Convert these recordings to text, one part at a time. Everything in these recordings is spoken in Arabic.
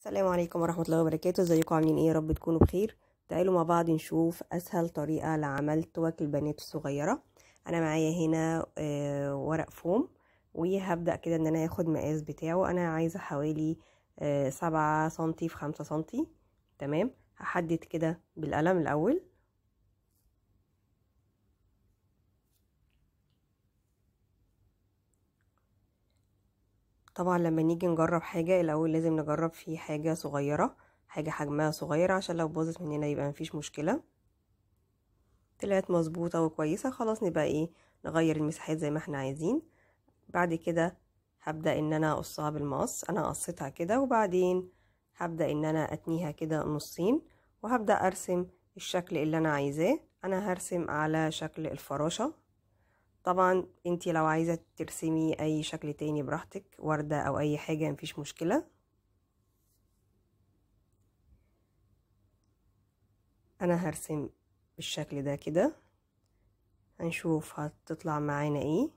السلام عليكم ورحمة الله وبركاته ازيكم عاملين ايه رب تكونوا بخير تعالوا مع بعض نشوف اسهل طريقة لعمل توك البنات الصغيرة انا معايا هنا آه، ورق فوم وهبدأ كده ان انا هاخد مقاس بتاعه انا عايزة حوالي 7 آه، سبعة سنتي في خمسة سنتي تمام هحدد كده بالقلم الاول طبعا لما نيجي نجرب حاجة الأول لازم نجرب في حاجة صغيرة حاجة حجمها صغير عشان لو باظت مننا يبقى مفيش مشكلة طلعت مظبوطة وكويسة خلاص نبقى ايه نغير المساحات زي ما احنا عايزين بعد كده هبدأ ان انا اقصها بالمقص انا قصيتها كده وبعدين هبدأ ان انا اتنيها كده نصين وهبدأ ارسم الشكل اللي انا عايزاه انا هرسم على شكل الفراشة طبعا انت لو عايزة ترسمي اي شكل تاني براحتك وردة او اي حاجة مفيش مشكلة انا هرسم بالشكل ده كده هنشوف هتطلع معانا ايه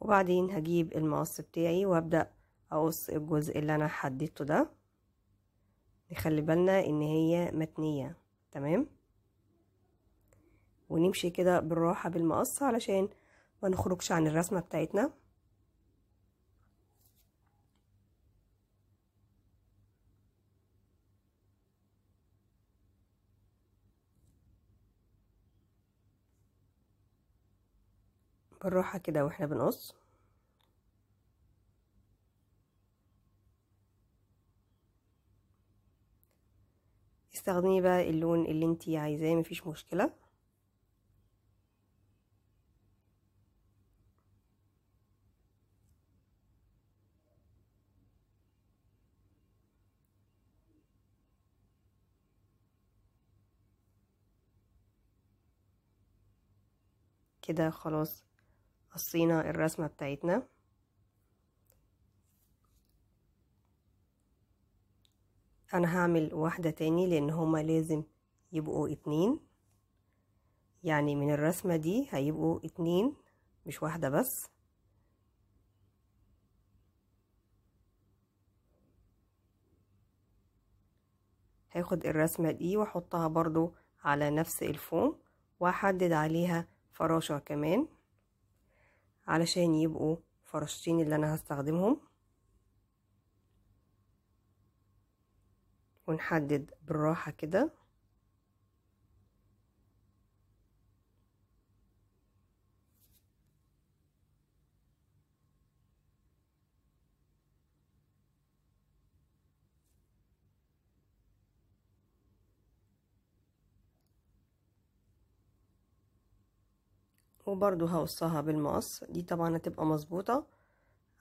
وبعدين هجيب المقص بتاعي وابدأ اقص الجزء اللي انا حددته ده نخلي بالنا ان هي متنية تمام ونمشي كده بالراحة بالمقص علشان ما نخرجش عن الرسمة بتاعتنا بالراحة كده واحنا بنقص تستخدمي بقى اللون اللي انتي عايزاه مفيش مشكله كده خلاص قصينا الرسمه بتاعتنا انا هعمل واحدة تاني لان هما لازم يبقوا اتنين يعني من الرسمة دي هيبقوا اتنين مش واحدة بس هاخد الرسمة دي واحطها برضو على نفس الفوم واحدد عليها فراشة كمان علشان يبقوا فراشتين اللي انا هستخدمهم ونحدد بالراحة كده وبرضو هقصها بالمقص دي طبعا هتبقى مظبوطة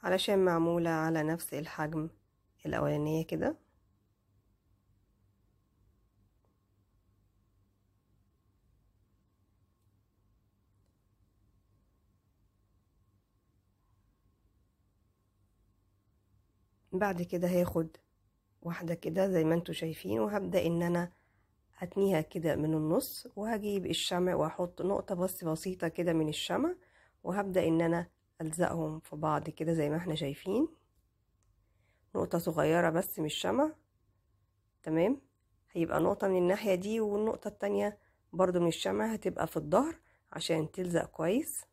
علشان معمولة على نفس الحجم الأولانية كده بعد كده هاخد واحدة كده زي ما انتوا شايفين وهبدأ ان انا هتنيها كده من النص وهجيب الشمع واحط نقطة بس بسيطة كده من الشمع وهبدأ ان انا الزقهم في بعض كده زي ما احنا شايفين نقطة صغيرة بس من الشمع تمام هيبقى نقطة من الناحية دي والنقطة التانية برضو من الشمع هتبقى في الظهر عشان تلزق كويس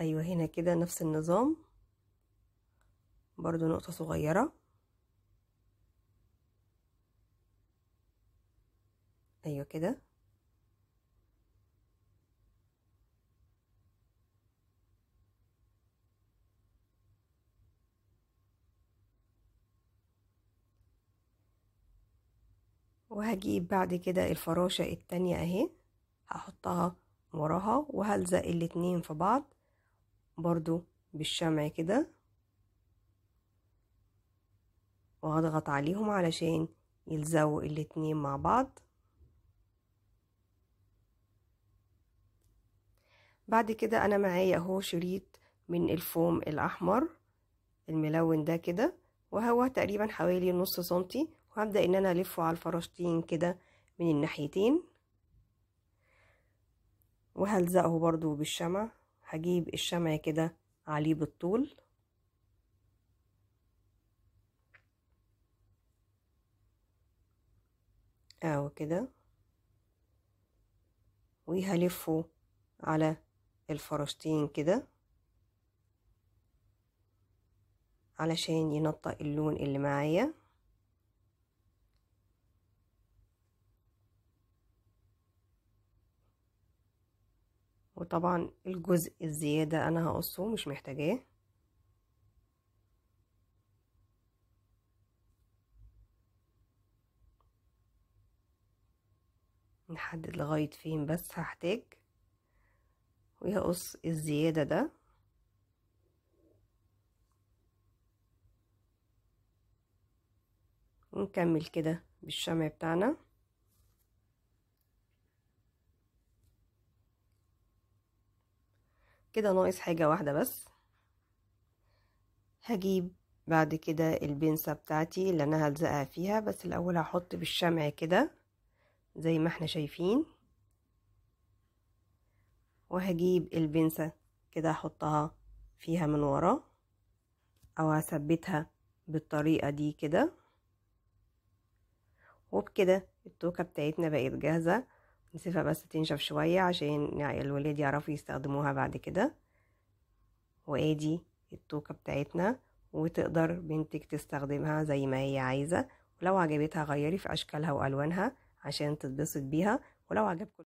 ايوه هنا كده نفس النظام برضو نقطة صغيرة ايوه كده وهجيب بعد كده الفراشة التانية اهي هحطها وراها وهلزق الاتنين في بعض برضو بالشمع كده وهضغط عليهم علشان يلزقوا الاتنين مع بعض بعد كده انا معايا اهو شريط من الفوم الاحمر الملون ده كده وهو تقريبا حوالي نص سنتي وهبدأ ان انا الفه على الفراشتين كده من الناحيتين وهلزقه برضو بالشمع هجيب الشمع كده عليه بالطول اهو كده وهلفه على الفرشتين كده علشان ينطق اللون اللي معايا وطبعا الجزء الزيادة أنا هقصه مش محتاجاه نحدد لغاية فين بس هحتاج ويقص الزيادة ده ونكمل كده بالشمع بتاعنا كده ناقص حاجة واحدة بس هجيب بعد كده البنسة بتاعتي اللي انا هلزقها فيها بس الاول هحط بالشمع كده زي ما احنا شايفين وهجيب البنسة كده احطها فيها من ورا او هثبتها بالطريقة دي كده وبكده التوكة بتاعتنا بقت جاهزة نسيبها بس تنشف شوية عشان يعني الولاد يعرفوا يستخدموها بعد كده وادي التوكة بتاعتنا وتقدر بنتك تستخدمها زي ما هي عايزة ولو عجبتها غيري في أشكالها وألوانها عشان تتبسط بيها ولو عجبكم